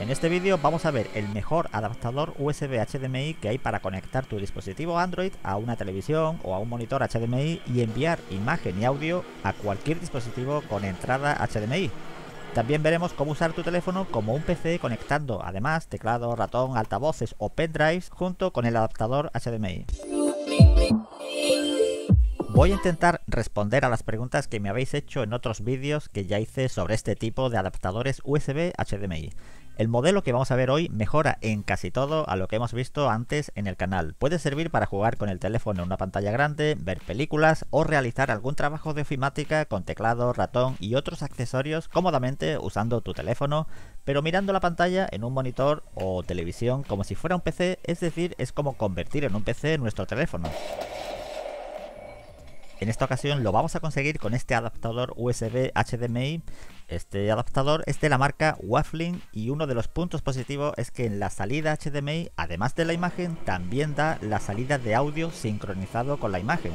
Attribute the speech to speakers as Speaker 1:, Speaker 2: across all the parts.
Speaker 1: En este vídeo vamos a ver el mejor adaptador USB HDMI que hay para conectar tu dispositivo Android a una televisión o a un monitor HDMI y enviar imagen y audio a cualquier dispositivo con entrada HDMI. También veremos cómo usar tu teléfono como un PC conectando además teclado, ratón, altavoces o pendrives junto con el adaptador HDMI. Voy a intentar responder a las preguntas que me habéis hecho en otros vídeos que ya hice sobre este tipo de adaptadores USB HDMI. El modelo que vamos a ver hoy mejora en casi todo a lo que hemos visto antes en el canal. Puede servir para jugar con el teléfono en una pantalla grande, ver películas o realizar algún trabajo de ofimática con teclado, ratón y otros accesorios cómodamente usando tu teléfono, pero mirando la pantalla en un monitor o televisión como si fuera un PC, es decir, es como convertir en un PC nuestro teléfono. En esta ocasión lo vamos a conseguir con este adaptador USB HDMI. Este adaptador es de la marca Waffling y uno de los puntos positivos es que en la salida HDMI, además de la imagen, también da la salida de audio sincronizado con la imagen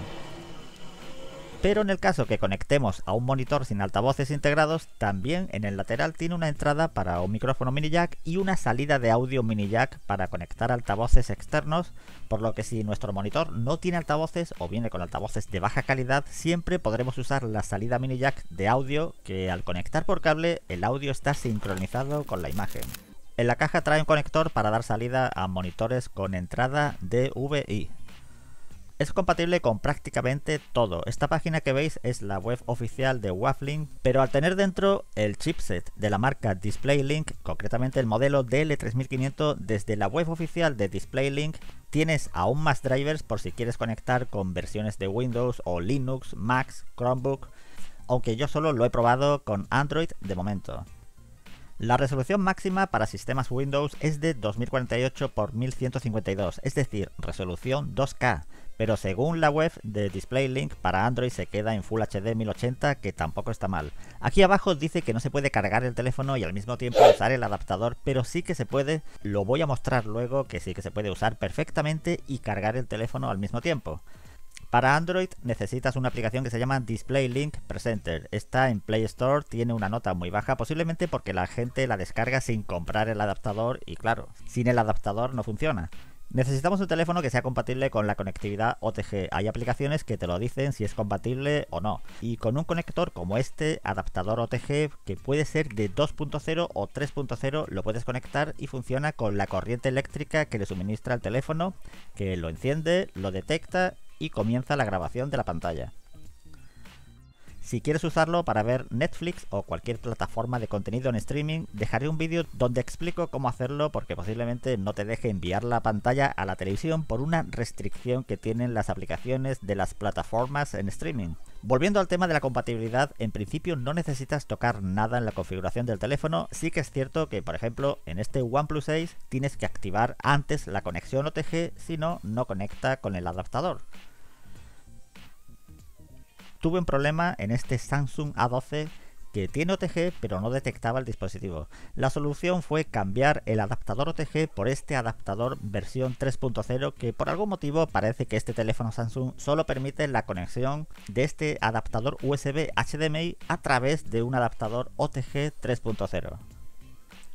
Speaker 1: pero en el caso que conectemos a un monitor sin altavoces integrados, también en el lateral tiene una entrada para un micrófono mini jack y una salida de audio mini jack para conectar altavoces externos, por lo que si nuestro monitor no tiene altavoces o viene con altavoces de baja calidad, siempre podremos usar la salida mini jack de audio que al conectar por cable el audio está sincronizado con la imagen. En la caja trae un conector para dar salida a monitores con entrada DVI, es compatible con prácticamente todo. Esta página que veis es la web oficial de Waffling, pero al tener dentro el chipset de la marca DisplayLink, concretamente el modelo DL3500, desde la web oficial de DisplayLink tienes aún más drivers por si quieres conectar con versiones de Windows o Linux, Mac, Chromebook, aunque yo solo lo he probado con Android de momento. La resolución máxima para sistemas Windows es de 2048 x 1152, es decir, resolución 2K, pero según la web de Display Link para Android se queda en Full HD 1080 que tampoco está mal. Aquí abajo dice que no se puede cargar el teléfono y al mismo tiempo usar el adaptador, pero sí que se puede, lo voy a mostrar luego que sí que se puede usar perfectamente y cargar el teléfono al mismo tiempo. Para Android necesitas una aplicación que se llama Display Link Presenter. Está en Play Store, tiene una nota muy baja, posiblemente porque la gente la descarga sin comprar el adaptador y claro, sin el adaptador no funciona. Necesitamos un teléfono que sea compatible con la conectividad OTG. Hay aplicaciones que te lo dicen si es compatible o no. Y con un conector como este, adaptador OTG, que puede ser de 2.0 o 3.0, lo puedes conectar y funciona con la corriente eléctrica que le suministra el teléfono, que lo enciende, lo detecta y comienza la grabación de la pantalla. Si quieres usarlo para ver Netflix o cualquier plataforma de contenido en streaming, dejaré un vídeo donde explico cómo hacerlo porque posiblemente no te deje enviar la pantalla a la televisión por una restricción que tienen las aplicaciones de las plataformas en streaming. Volviendo al tema de la compatibilidad, en principio no necesitas tocar nada en la configuración del teléfono, sí que es cierto que por ejemplo en este OnePlus 6 tienes que activar antes la conexión OTG, si no, no conecta con el adaptador. Tuve un problema en este Samsung A12 que tiene OTG pero no detectaba el dispositivo. La solución fue cambiar el adaptador OTG por este adaptador versión 3.0 que por algún motivo parece que este teléfono Samsung solo permite la conexión de este adaptador USB HDMI a través de un adaptador OTG 3.0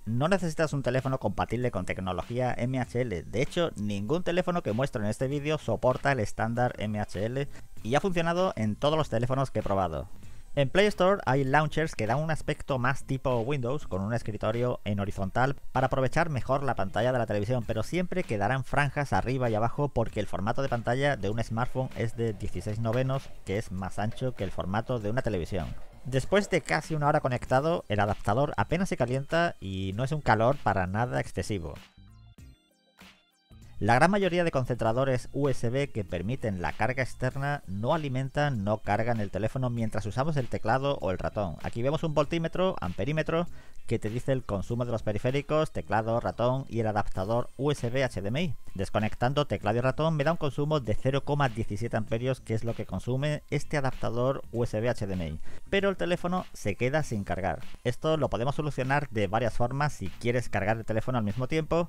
Speaker 1: no necesitas un teléfono compatible con tecnología MHL. De hecho, ningún teléfono que muestro en este vídeo soporta el estándar MHL y ha funcionado en todos los teléfonos que he probado. En Play Store hay launchers que dan un aspecto más tipo Windows, con un escritorio en horizontal para aprovechar mejor la pantalla de la televisión, pero siempre quedarán franjas arriba y abajo porque el formato de pantalla de un smartphone es de 16 novenos, que es más ancho que el formato de una televisión. Después de casi una hora conectado, el adaptador apenas se calienta y no es un calor para nada excesivo. La gran mayoría de concentradores USB que permiten la carga externa no alimentan, no cargan el teléfono mientras usamos el teclado o el ratón. Aquí vemos un voltímetro, amperímetro, que te dice el consumo de los periféricos, teclado, ratón y el adaptador USB HDMI. Desconectando teclado y ratón me da un consumo de 0,17 amperios, que es lo que consume este adaptador USB HDMI. Pero el teléfono se queda sin cargar. Esto lo podemos solucionar de varias formas si quieres cargar el teléfono al mismo tiempo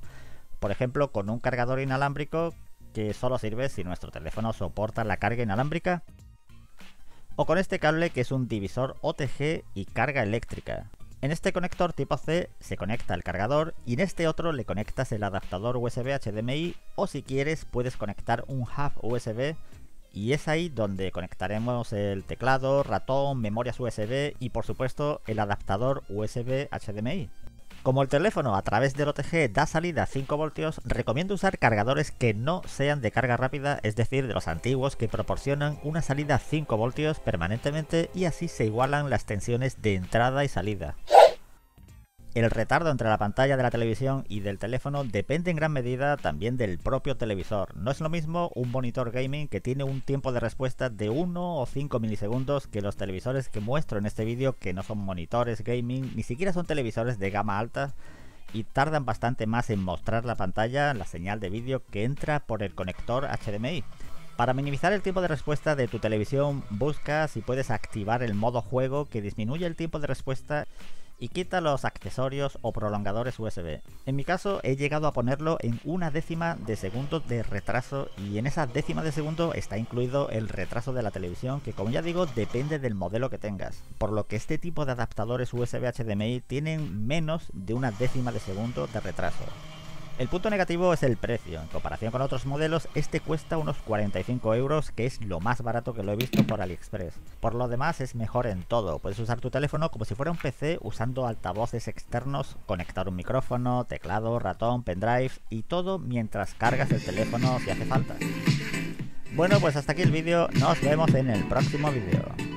Speaker 1: por ejemplo con un cargador inalámbrico que solo sirve si nuestro teléfono soporta la carga inalámbrica, o con este cable que es un divisor OTG y carga eléctrica. En este conector tipo C se conecta el cargador y en este otro le conectas el adaptador USB HDMI o si quieres puedes conectar un hub USB y es ahí donde conectaremos el teclado, ratón, memorias USB y por supuesto el adaptador USB HDMI. Como el teléfono a través del OTG da salida a 5 voltios, recomiendo usar cargadores que no sean de carga rápida, es decir, de los antiguos que proporcionan una salida a 5 voltios permanentemente y así se igualan las tensiones de entrada y salida. El retardo entre la pantalla de la televisión y del teléfono depende en gran medida también del propio televisor. No es lo mismo un monitor gaming que tiene un tiempo de respuesta de 1 o 5 milisegundos que los televisores que muestro en este vídeo que no son monitores gaming, ni siquiera son televisores de gama alta y tardan bastante más en mostrar la pantalla, la señal de vídeo que entra por el conector HDMI. Para minimizar el tiempo de respuesta de tu televisión, busca si puedes activar el modo juego que disminuye el tiempo de respuesta y quita los accesorios o prolongadores USB. En mi caso he llegado a ponerlo en una décima de segundo de retraso y en esa décima de segundo está incluido el retraso de la televisión que como ya digo depende del modelo que tengas, por lo que este tipo de adaptadores USB HDMI tienen menos de una décima de segundo de retraso. El punto negativo es el precio. En comparación con otros modelos, este cuesta unos 45 euros, que es lo más barato que lo he visto por AliExpress. Por lo demás, es mejor en todo. Puedes usar tu teléfono como si fuera un PC usando altavoces externos, conectar un micrófono, teclado, ratón, pendrive y todo mientras cargas el teléfono si hace falta. Bueno, pues hasta aquí el vídeo. Nos vemos en el próximo vídeo.